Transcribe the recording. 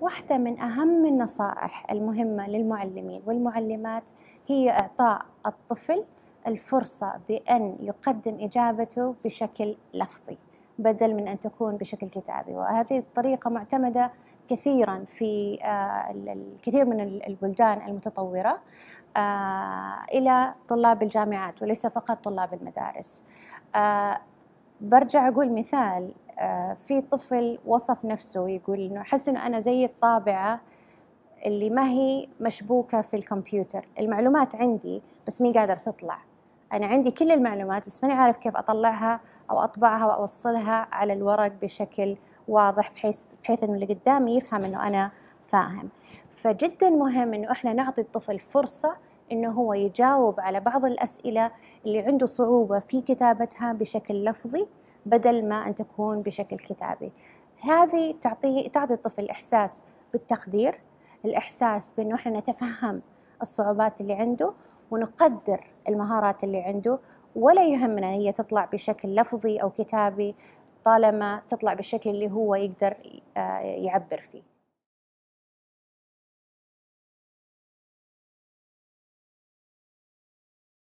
واحدة من أهم النصائح المهمة للمعلمين والمعلمات هي إعطاء الطفل الفرصة بأن يقدم إجابته بشكل لفظي بدل من أن تكون بشكل كتابي وهذه الطريقة معتمدة كثيرا في آه، الكثير من البلدان المتطورة آه، إلى طلاب الجامعات وليس فقط طلاب المدارس آه، برجع أقول مثال آه، في طفل وصف نفسه يقول انه احس انه انا زي الطابعه اللي ما هي مشبوكه في الكمبيوتر، المعلومات عندي بس مين قادر تطلع. انا عندي كل المعلومات بس ماني عارف كيف اطلعها او اطبعها واوصلها على الورق بشكل واضح بحيث بحيث انه اللي قدامي يفهم انه انا فاهم. فجدا مهم انه احنا نعطي الطفل فرصه انه هو يجاوب على بعض الاسئله اللي عنده صعوبه في كتابتها بشكل لفظي بدل ما أن تكون بشكل كتابي هذه تعطي تعطي الطفل إحساس بالتقدير الإحساس بأنه إحنا نتفهم الصعوبات اللي عنده ونقدر المهارات اللي عنده ولا يهمنا هي تطلع بشكل لفظي أو كتابي طالما تطلع بالشكل اللي هو يقدر آه، يعبر فيه